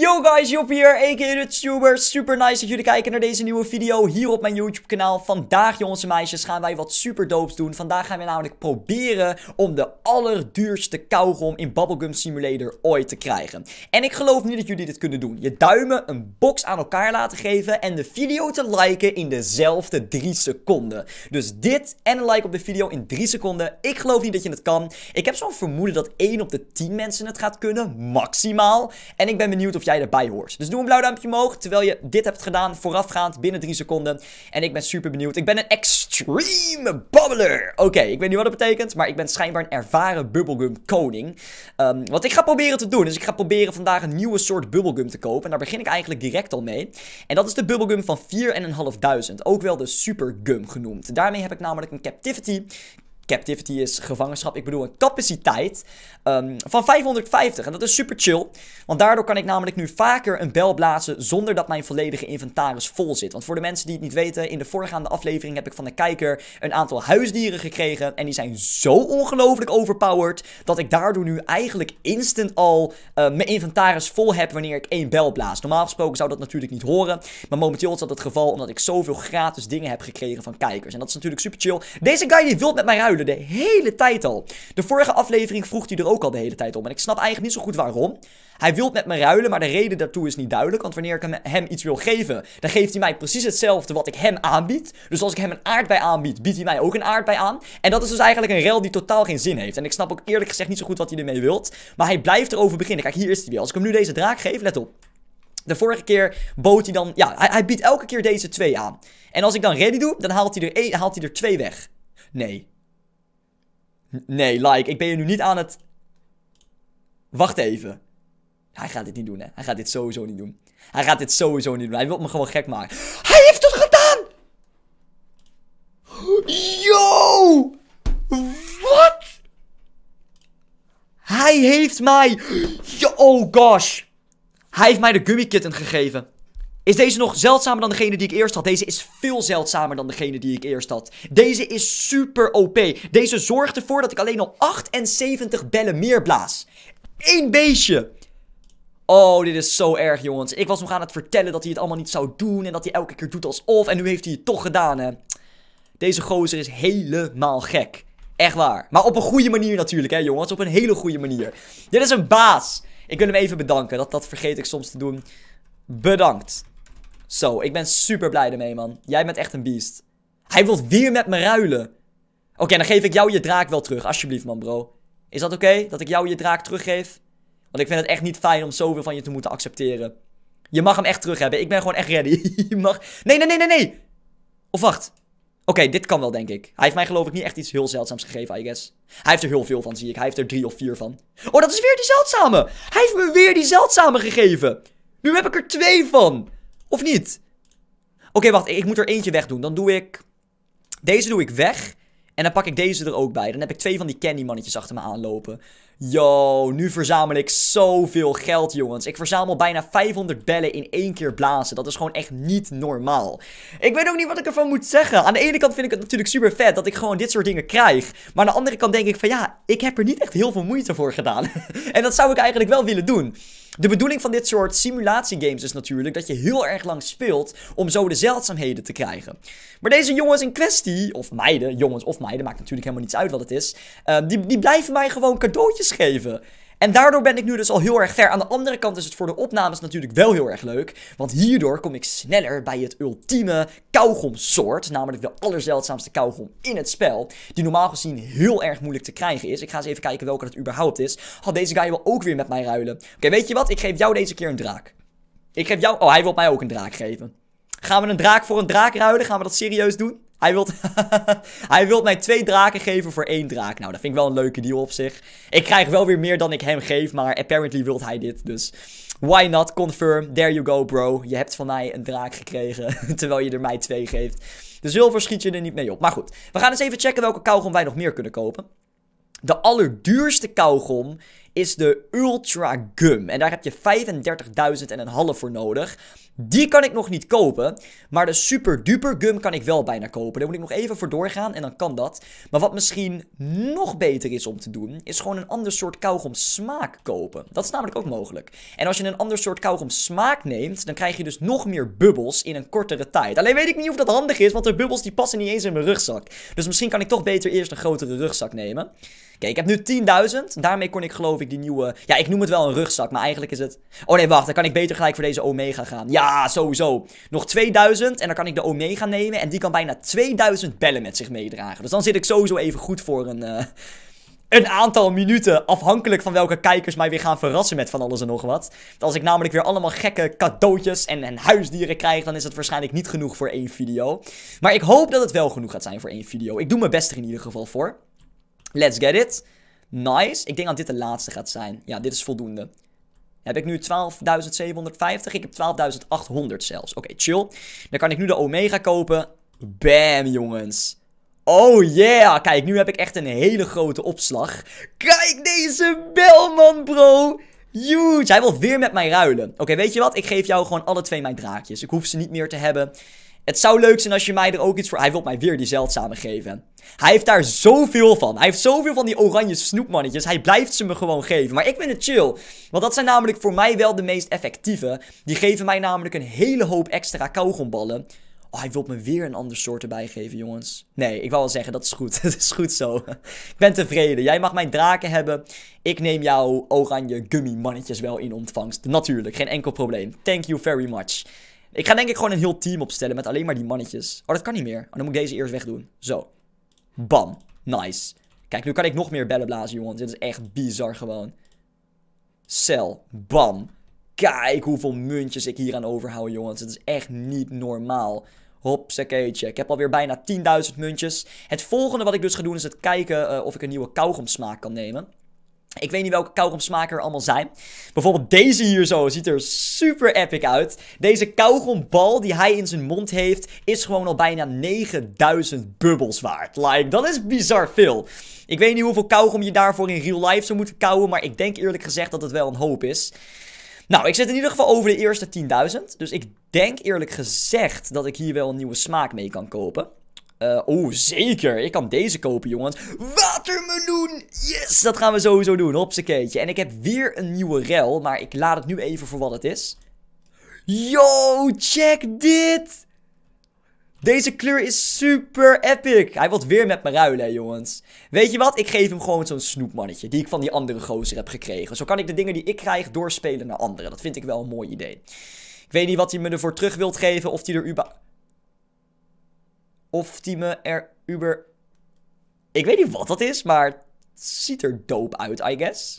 Yo guys, Job hier, a.k.a. YouTuber. Super nice dat jullie kijken naar deze nieuwe video hier op mijn YouTube kanaal. Vandaag jongens en meisjes gaan wij wat super doops doen. Vandaag gaan we namelijk proberen om de allerduurste kauwgom in Bubblegum Simulator ooit te krijgen. En ik geloof niet dat jullie dit kunnen doen. Je duimen een box aan elkaar laten geven en de video te liken in dezelfde 3 seconden. Dus dit en een like op de video in 3 seconden. Ik geloof niet dat je het kan. Ik heb zo'n vermoeden dat 1 op de 10 mensen het gaat kunnen, maximaal. En ik ben benieuwd of dus doe een blauw duimpje omhoog terwijl je dit hebt gedaan voorafgaand binnen 3 seconden. En ik ben super benieuwd. Ik ben een extreme bubbler. Oké, ik weet niet wat dat betekent, maar ik ben schijnbaar een ervaren bubblegum koning. Ehm, wat ik ga proberen te doen, is ik ga proberen vandaag een nieuwe soort bubblegum te kopen. En daar begin ik eigenlijk direct al mee. En dat is de bubblegum van 4.500, ook wel de supergum genoemd. Daarmee heb ik namelijk een captivity captivity is gevangenschap. Ik bedoel een capaciteit ehm, van 550. En dat is super chill. Want daardoor kan ik namelijk nu vaker een bel blazen zonder dat mijn volledige inventaris vol zit. Want voor de mensen die het niet weten, in de voorgaande aflevering heb ik van de kijker een aantal huisdieren gekregen. En die zijn zo ongelooflijk overpowered dat ik daardoor nu eigenlijk instant al eh, mijn inventaris vol heb wanneer ik één bel blaas. Normaal gesproken zou dat natuurlijk niet horen. Maar momenteel is dat het geval omdat ik zoveel gratis dingen heb gekregen van kijkers. En dat is natuurlijk super chill. Deze guy die wilt met mij ruilen de hele tijd al. De vorige aflevering vroeg hij er ook al de hele tijd om. En ik snap eigenlijk niet zo goed waarom. Hij wil met me ruilen, maar de reden daartoe is niet duidelijk. Want wanneer ik hem iets wil geven, dan geeft hij mij precies hetzelfde wat ik hem aanbied. Dus als ik hem een aardbei aanbied, biedt hij mij ook een aardbei aan. En dat is dus eigenlijk een rel die totaal geen zin heeft. En ik snap ook eerlijk gezegd niet zo goed wat hij ermee wilt. Maar hij blijft erover beginnen. Kijk, hier is hij weer. Als ik hem nu deze draak geef, let op. De vorige keer bood hij dan... Ja, hij, hij, biedt elke keer deze twee aan. En als ik dan ready doe, dan haalt hij er, één, haalt hij er twee weg. Nee. Nee, like, ik ben je nu niet aan het... Wacht even. Hij gaat dit niet doen, hè. Hij gaat dit sowieso niet doen. Hij gaat dit sowieso niet doen. Hij wil me gewoon gek maken. Hij heeft het gedaan! Yo! Wat? Hij heeft mij... Oh gosh. Hij heeft mij de kitten gegeven. Is deze nog zeldzamer dan degene die ik eerst had? Deze is veel zeldzamer dan degene die ik eerst had. Deze is super OP. Deze zorgt ervoor dat ik alleen al 78 bellen meer blaas. Eén beestje. Oh, dit is zo erg, jongens. Ik was nog aan het vertellen dat hij het allemaal niet zou doen. En dat hij elke keer doet alsof. En nu heeft hij het toch gedaan, hè. Deze gozer is helemaal gek. Echt waar. Maar op een goede manier natuurlijk, hè, jongens. Op een hele goede manier. Dit is een baas. Ik wil hem even bedanken. Dat, dat vergeet ik soms te doen. Bedankt. Zo, ik ben super blij ermee, man. Jij bent echt een beest. Hij wil weer met me ruilen. Oké, dan geef ik jou je draak wel terug. Alsjeblieft, man, bro. Is dat oké? dat ik jou je draak teruggeef? Want ik vind het echt niet fijn om zoveel van je te moeten accepteren. Je mag hem echt terug hebben. Ik ben gewoon echt ready. je mag... Nee, nee, nee, nee, nee. Of wacht. Oké, dit kan wel, denk ik. Hij heeft mij geloof ik niet echt iets heel zeldzaams gegeven, I guess. Hij heeft er heel veel van, zie ik. Hij heeft er drie of vier van. Oh, dat is weer die zeldzame. Hij heeft me weer die zeldzame gegeven. Nu heb ik er twee van. Of niet? Oké, wacht. Ik moet er eentje weg doen. Dan doe ik... Deze doe ik weg. En dan pak ik deze er ook bij. Dan heb ik twee van die candy mannetjes achter me aanlopen. Yo, nu verzamel ik zoveel geld, jongens. Ik verzamel bijna 500 bellen in één keer blazen. Dat is gewoon echt niet normaal. Ik weet ook niet wat ik ervan moet zeggen. Aan de ene kant vind ik het natuurlijk super vet dat ik gewoon dit soort dingen krijg. Maar aan de andere kant denk ik van ja, ik heb er niet echt heel veel moeite voor gedaan. en dat zou ik eigenlijk wel willen doen. De bedoeling van dit soort simulatiegames is natuurlijk dat je heel erg lang speelt om zo de zeldzaamheden te krijgen. Maar deze jongens in kwestie, of meiden, jongens of meiden, maakt natuurlijk helemaal niets uit wat het is, eh, die, die blijven mij gewoon cadeautjes geven. En daardoor ben ik nu dus al heel erg ver. Aan de andere kant is het voor de opnames natuurlijk wel heel erg leuk. Want hierdoor kom ik sneller bij het ultieme kauwgomsoort. Namelijk de allerzeldzaamste kauwgom in het spel. Die normaal gezien heel erg moeilijk te krijgen is. Ik ga eens even kijken welke dat überhaupt is. Had deze guy wil ook weer met mij ruilen. Oké, weet je wat? Ik geef jou deze keer een draak. Ik geef jou... Oh, hij wil mij ook een draak geven. Gaan we een draak voor een draak ruilen? Gaan we dat serieus doen? Hij wil hij wilt mij twee draken geven voor één draak. Nou, dat vind ik wel een leuke deal op zich. Ik krijg wel weer meer dan ik hem geef, maar apparently wil hij dit. Dus why not? Confirm. There you go, bro. Je hebt van mij een draak gekregen, terwijl je er mij twee geeft. De zilver schiet je er niet mee op. Maar goed, we gaan eens even checken welke kauwgom wij nog meer kunnen kopen. De allerduurste kauwgom is de Ultra Gum. En daar heb je 35.000 en een half voor nodig. Die kan ik nog niet kopen, maar de super duper gum kan ik wel bijna kopen. Daar moet ik nog even voor doorgaan en dan kan dat. Maar wat misschien nog beter is om te doen, is gewoon een ander soort kauwgom smaak kopen. Dat is namelijk ook mogelijk. En als je een ander soort kauwgom smaak neemt, dan krijg je dus nog meer bubbels in een kortere tijd. Alleen weet ik niet of dat handig is, want de bubbels die passen niet eens in mijn rugzak. Dus misschien kan ik toch beter eerst een grotere rugzak nemen. Oké, ik heb nu 10.000. Daarmee kon ik geloof ik die nieuwe... Ja, ik noem het wel een rugzak, maar eigenlijk is het... Oh nee, wacht. Dan kan ik beter gelijk voor deze Omega gaan. Ja, Ah, sowieso. Nog 2000 en dan kan ik de Omega nemen. En die kan bijna 2000 bellen met zich meedragen. Dus dan zit ik sowieso even goed voor een, eh, een aantal minuten. Afhankelijk van welke kijkers mij weer gaan verrassen met van alles en nog wat. als ik namelijk weer allemaal gekke cadeautjes en, huisdieren krijg... dan is het waarschijnlijk niet genoeg voor één video. Maar ik hoop dat het wel genoeg gaat zijn voor één video. Ik doe mijn best er in ieder geval voor. Let's get it. Nice. Ik denk dat dit de laatste gaat zijn. Ja, dit is voldoende. Heb ik nu 12.750? Ik heb 12.800 zelfs. Oké, chill. Dan kan ik nu de Omega kopen. Bam, jongens. Oh yeah, kijk, nu heb ik echt een hele grote opslag. Kijk deze Belman, bro. Huge. Hij wil weer met mij ruilen. Oké, weet je wat? Ik geef jou gewoon alle twee mijn draakjes. Ik hoef ze niet meer te hebben. Het zou leuk zijn als je mij er ook iets voor... Hij wil mij weer die zeldzame geven. Hij heeft daar zoveel van. Hij heeft zoveel van die oranje snoepmannetjes. Hij blijft ze me gewoon geven. Maar ik vind het chill. Want dat zijn namelijk voor mij wel de meest effectieve. Die geven mij namelijk een hele hoop extra kauwgomballen. Oh, hij wil me weer een ander soort erbij geven, jongens. Nee, ik wou wel zeggen, dat is goed. Het is goed zo. Ik ben tevreden. Jij mag mijn draken hebben. Ik neem jouw oranje gummy mannetjes wel in ontvangst. Natuurlijk, geen enkel probleem. Thank you very much. Ik ga denk ik gewoon een heel team opstellen met alleen maar die mannetjes. Oh, dat kan niet meer. Oh, dan moet ik deze eerst wegdoen. Zo. Bam. Nice. Kijk, nu kan ik nog meer bellen blazen, jongens. Dit is echt bizar gewoon. Cel. Bam. Kijk hoeveel muntjes ik hier aan overhoud, jongens. Het is echt niet normaal. Hopsakeetje. Ik heb alweer bijna 10.000 muntjes. Het volgende wat ik dus ga doen is het kijken eh, of ik een nieuwe kauwgomsmaak kan nemen. Ik weet niet welke smaken er allemaal zijn. Bijvoorbeeld deze hier zo ziet er super epic uit. Deze kauwgombal die hij in zijn mond heeft is gewoon al bijna 9000 bubbels waard. Like, dat is bizar veel. Ik weet niet hoeveel kauwgom je daarvoor in real life zou moeten kauwen, maar ik denk eerlijk gezegd dat het wel een hoop is. Nou, ik zit in ieder geval over de eerste 10.000. Dus ik denk eerlijk gezegd dat ik hier wel een nieuwe smaak mee kan kopen. Eh, oh, zeker. Ik kan deze kopen, jongens. Watermeloen! Yes, dat gaan we sowieso doen. keetje. En ik heb weer een nieuwe rel, maar ik laat het nu even voor wat het is. Yo, check dit! Deze kleur is super epic. Hij wil weer met me ruilen, hè, jongens. Weet je wat? Ik geef hem gewoon zo'n snoepmannetje. Die ik van die andere gozer heb gekregen. Zo kan ik de dingen die ik krijg doorspelen naar anderen. Dat vind ik wel een mooi idee. Ik weet niet wat hij me ervoor terug wilt geven. Of hij er überhaupt... Of die me er uber... Ik weet niet wat dat is, maar het ziet er dope uit, I guess.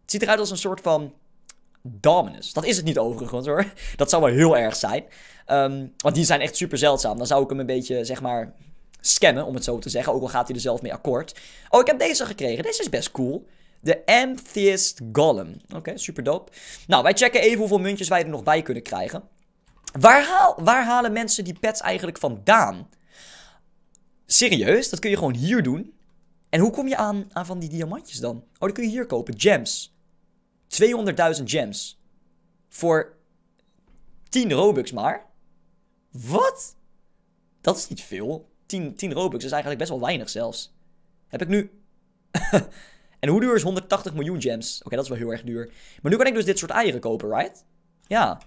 Het ziet eruit als een soort van Dominus. Dat is het niet overigens hoor. Dat zou wel heel erg zijn. Ehm, want die zijn echt super zeldzaam. Dan zou ik hem een beetje, zeg maar, scammen, om het zo te zeggen. Ook al gaat hij er zelf mee akkoord. Oh, ik heb deze gekregen. Deze is best cool. De Amethyst Golem. Oké, super dope. Nou, wij checken even hoeveel muntjes wij er nog bij kunnen krijgen. Waar, haal, waar halen mensen die pets eigenlijk vandaan? Serieus? Dat kun je gewoon hier doen? En hoe kom je aan, aan van die diamantjes dan? Oh, die kun je hier kopen. Gems. 200.000 gems. Voor 10 Robux maar. Wat? Dat is niet veel. 10, 10 Robux is eigenlijk best wel weinig zelfs. Heb ik nu... en hoe duur is 180 miljoen gems? Oké, dat is wel heel erg duur. Maar nu kan ik dus dit soort eieren kopen, right? Ja.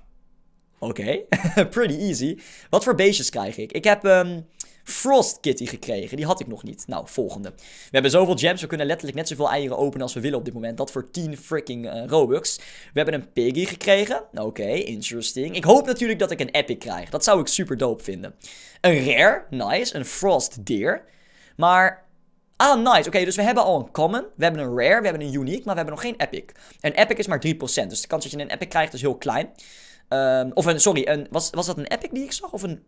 Oké. Pretty easy. Wat voor beestjes krijg ik? Ik heb... Ehm, Frost Kitty gekregen. Die had ik nog niet. Nou, volgende. We hebben zoveel gems. We kunnen letterlijk net zoveel eieren openen als we willen op dit moment. Dat voor 10 freaking eh, Robux. We hebben een Piggy gekregen. Nou, oké, interesting. Ik hoop natuurlijk dat ik een Epic krijg. Dat zou ik super dope vinden. Een Rare. Nice. Een Frost Deer. Maar Ah, nice. Oké, dus we hebben al een common, we hebben een rare, we hebben een unique, maar we hebben nog geen epic. Een epic is maar 3%, dus de kans dat je een epic krijgt is heel klein. Ehm, of een, sorry, een, was, was dat een epic die ik zag? Of een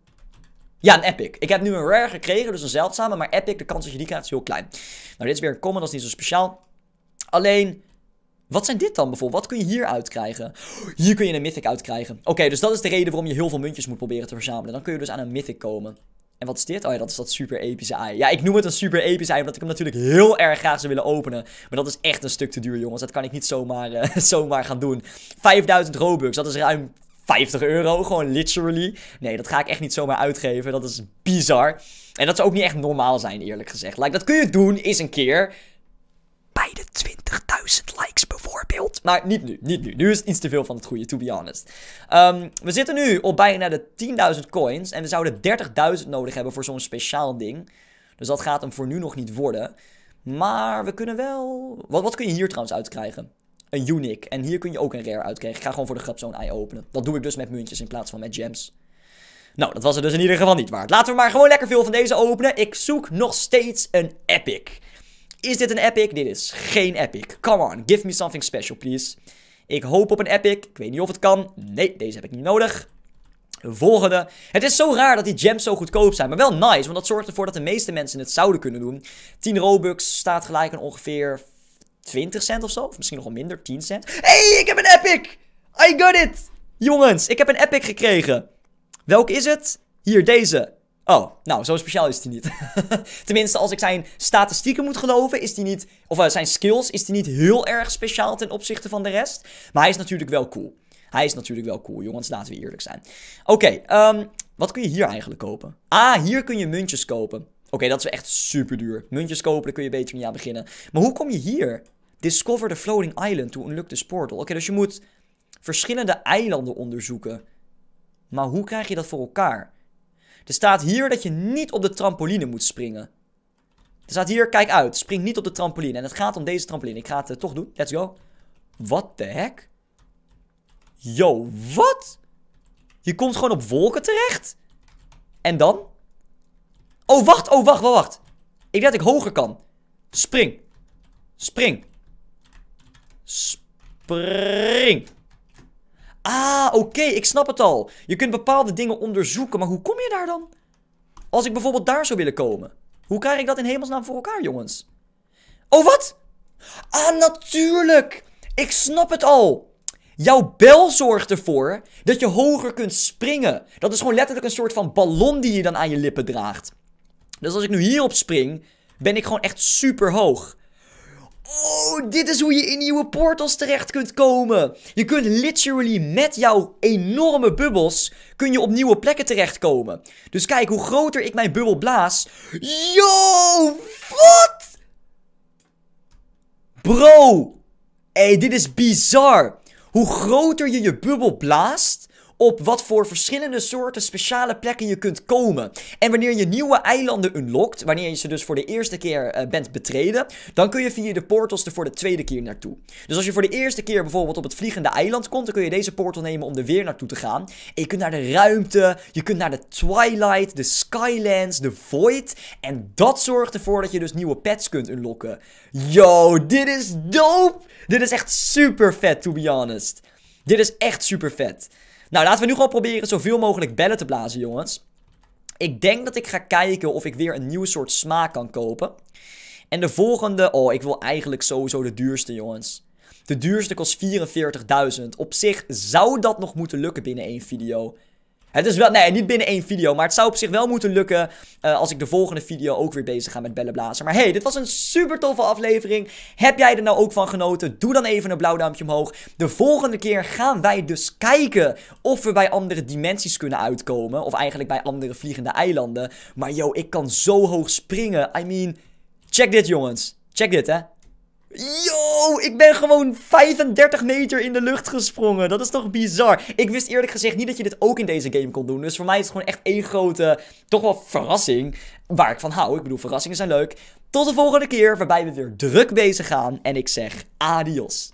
ja, een epic. Ik heb nu een rare gekregen, dus een zeldzame. Maar epic, de kans dat je die krijgt, is heel klein. Nou, dit is weer een common, dat is niet zo speciaal. Alleen, wat zijn dit dan bijvoorbeeld? Wat kun je hier uitkrijgen? Hier kun je een mythic uitkrijgen. Oké, dus dat is de reden waarom je heel veel muntjes moet proberen te verzamelen. Dan kun je dus aan een mythic komen. En wat is dit? Oh ja, dat is dat super epische ei. Ja, ik noem het een super epische ei, omdat ik hem natuurlijk heel erg graag zou willen openen. Maar dat is echt een stuk te duur, jongens. Dat kan ik niet zomaar, eh, zomaar gaan doen. 5000 Robux, dat is ruim 50 euro, gewoon literally. Nee, dat ga ik echt niet zomaar uitgeven. Dat is bizar. En dat zou ook niet echt normaal zijn, eerlijk gezegd. Like, dat kun je doen eens een keer. Bij de 20.000 likes bijvoorbeeld. Maar niet nu, niet nu. Nu is iets te veel van het goede, to be honest. Ehm, we zitten nu op bijna de 10.000 coins. En we zouden 30.000 nodig hebben voor zo'n speciaal ding. Dus dat gaat hem voor nu nog niet worden. Maar we kunnen wel... Wat, wat kun je hier trouwens uitkrijgen? een unique. En hier kun je ook een rare uitkrijgen. Ik ga gewoon voor de grap zo'n eye openen. Dat doe ik dus met muntjes in plaats van met gems. Nou, dat was het dus in ieder geval niet waard. Laten we maar gewoon lekker veel van deze openen. Ik zoek nog steeds een epic. Is dit een epic? Dit is geen epic. Come on, give me something special, please. Ik hoop op een epic. Ik weet niet of het kan. Nee, deze heb ik niet nodig. Volgende. Het is zo raar dat die gems zo goedkoop zijn. Maar wel nice, want dat zorgt ervoor dat de meeste mensen het zouden kunnen doen. 10 Robux staat gelijk aan ongeveer 20 cent of zo. Of misschien nog wel minder, 10 cent. hey, ik heb een Epic! I got it! Jongens, ik heb een Epic gekregen. Welke is het? Hier, deze. Oh, nou, zo speciaal is die niet. Tenminste, als ik zijn statistieken moet geloven, is die niet... Of eh, zijn skills, is die niet heel erg speciaal ten opzichte van de rest. Maar hij is natuurlijk wel cool. Hij is natuurlijk wel cool, jongens. Laten we eerlijk zijn. Oké, ehm, wat kun je hier eigenlijk kopen? Ah, hier kun je muntjes kopen. Oké, dat is echt super duur. Muntjes kopen, daar kun je beter niet aan beginnen. Maar hoe kom je hier? Discover the floating island to unlock this portal. Oké, dus je moet verschillende eilanden onderzoeken. Maar hoe krijg je dat voor elkaar? Er staat hier dat je niet op de trampoline moet springen. Er staat hier, kijk uit, spring niet op de trampoline. En het gaat om deze trampoline. Ik ga het eh, toch doen. Let's go. What the heck? Yo, wat? Je komt gewoon op wolken terecht? En dan? Oh, wacht, oh, wacht, wacht, wacht. Ik denk dat ik hoger kan. Spring. Spring. Spring. Ah, oké, ik snap het al. Je kunt bepaalde dingen onderzoeken, maar hoe kom je daar dan? Als ik bijvoorbeeld daar zou willen komen. Hoe krijg ik dat in hemelsnaam voor elkaar, jongens? Oh, wat? Ah, natuurlijk. Ik snap het al. Jouw bel zorgt ervoor dat je hoger kunt springen. Dat is gewoon letterlijk een soort van ballon die je dan aan je lippen draagt. Dus als ik nu hierop spring, ben ik gewoon echt super hoog. Oh, dit is hoe je in nieuwe portals terecht kunt komen. Je kunt literally met jouw enorme bubbels... kun je op nieuwe plekken terechtkomen. Dus kijk, hoe groter ik mijn bubbel blaas... Yo, wat? Bro, hey, dit is bizar. Hoe groter je je bubbel blaast op wat voor verschillende soorten speciale plekken je kunt komen. En wanneer je nieuwe eilanden unlockt, wanneer je ze dus voor de eerste keer eh, bent betreden, dan kun je via de portals er voor de tweede keer naartoe. Dus als je voor de eerste keer bijvoorbeeld op het vliegende eiland komt, dan kun je deze portal nemen om er weer naartoe te gaan. En je kunt naar de ruimte, je kunt naar de Twilight, de Skylands, de Void. En dat zorgt ervoor dat je dus nieuwe pets kunt unlocken. Yo, dit is dope! Dit is echt super vet, to be honest. Dit is echt super vet. Nou, laten we nu gewoon proberen zoveel mogelijk bellen te blazen, jongens. Ik denk dat ik ga kijken of ik weer een nieuw soort smaak kan kopen. En de volgende... Oh, ik wil eigenlijk sowieso de duurste, jongens. De duurste kost 44.000. Op zich zou dat nog moeten lukken binnen één video. Het is wel, nee, niet binnen één video. Maar het zou op zich wel moeten lukken eh, als ik de volgende video ook weer bezig ga met bellenblazen. Maar hey, dit was een super toffe aflevering. Heb jij er nou ook van genoten? Doe dan even een blauw duimpje omhoog. De volgende keer gaan wij dus kijken of we bij andere dimensies kunnen uitkomen. Of eigenlijk bij andere vliegende eilanden. Maar yo, ik kan zo hoog springen. I mean, check dit jongens. Check dit hè. Yo, ik ben gewoon 35 meter in de lucht gesprongen. Dat is toch bizar. Ik wist eerlijk gezegd niet dat je dit ook in deze game kon doen. Dus voor mij is het gewoon echt één grote, toch wel verrassing. Waar ik van hou. Ik bedoel, verrassingen zijn leuk. Tot de volgende keer, waarbij we weer druk bezig gaan. En ik zeg adios.